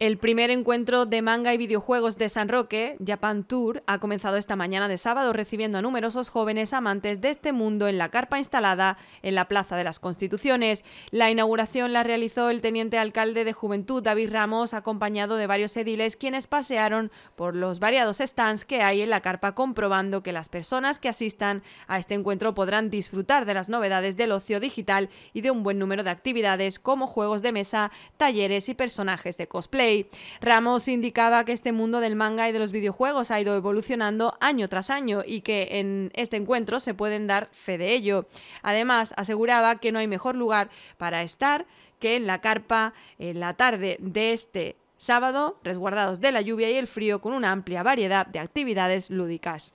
El primer encuentro de manga y videojuegos de San Roque, Japan Tour, ha comenzado esta mañana de sábado recibiendo a numerosos jóvenes amantes de este mundo en la carpa instalada en la Plaza de las Constituciones. La inauguración la realizó el teniente alcalde de Juventud, David Ramos, acompañado de varios ediles quienes pasearon por los variados stands que hay en la carpa comprobando que las personas que asistan a este encuentro podrán disfrutar de las novedades del ocio digital y de un buen número de actividades como juegos de mesa, talleres y personajes de cosplay. Ramos indicaba que este mundo del manga y de los videojuegos ha ido evolucionando año tras año y que en este encuentro se pueden dar fe de ello. Además, aseguraba que no hay mejor lugar para estar que en la carpa en la tarde de este sábado, resguardados de la lluvia y el frío con una amplia variedad de actividades lúdicas.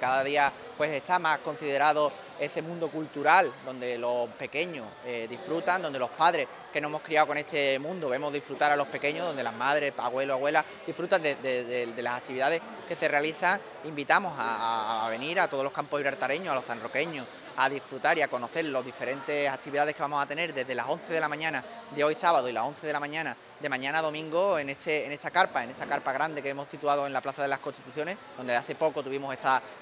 Cada día pues está más considerado ese mundo cultural donde los pequeños eh, disfrutan, donde los padres que nos hemos criado con este mundo vemos disfrutar a los pequeños, donde las madres, abuelos, abuelas disfrutan de, las actividades que se realizan, invitamos a, venir a todos los campos libertareños, a los sanroqueños, a disfrutar y a conocer las diferentes actividades que vamos a tener desde las 11 de la mañana de hoy sábado y las 11 de la mañana de mañana domingo en, este, en esta carpa, en esta carpa grande que hemos situado en la Plaza de las Constituciones, donde hace poco tuvimos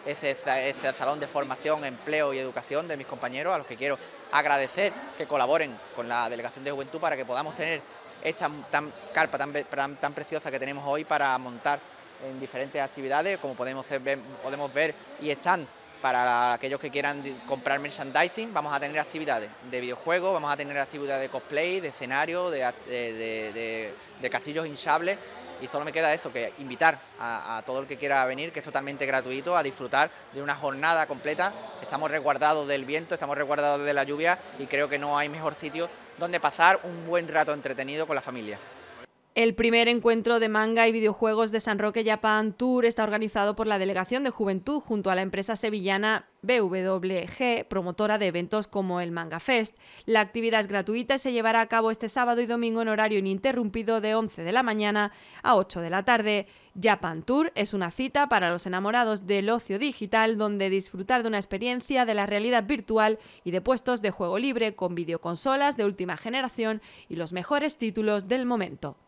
ese, ese salón de formación, empleo y educación educación de mis compañeros, a los que quiero agradecer que colaboren con la Delegación de Juventud para que podamos tener esta tan carpa tan, tan, preciosa que tenemos hoy para montar en diferentes actividades, como podemos ver, podemos ver y están para aquellos que quieran comprar merchandising, vamos a tener actividades de videojuegos, vamos a tener actividades de cosplay, de escenario, de, de castillos hinchables, y solo me queda eso, que invitar a, todo el que quiera venir, que es totalmente gratuito, a disfrutar de una jornada completa. Estamos resguardados del viento, estamos resguardados de la lluvia y creo que no hay mejor sitio donde pasar un buen rato entretenido con la familia. El primer encuentro de manga y videojuegos de San Roque Japan Tour está organizado por la Delegación de Juventud junto a la empresa sevillana BWG, promotora de eventos como el Manga Fest. La actividad es gratuita y se llevará a cabo este sábado y domingo en horario ininterrumpido de 11 de la mañana a 8 de la tarde. Japan Tour es una cita para los enamorados del ocio digital donde disfrutar de una experiencia de la realidad virtual y de puestos de juego libre con videoconsolas de última generación y los mejores títulos del momento.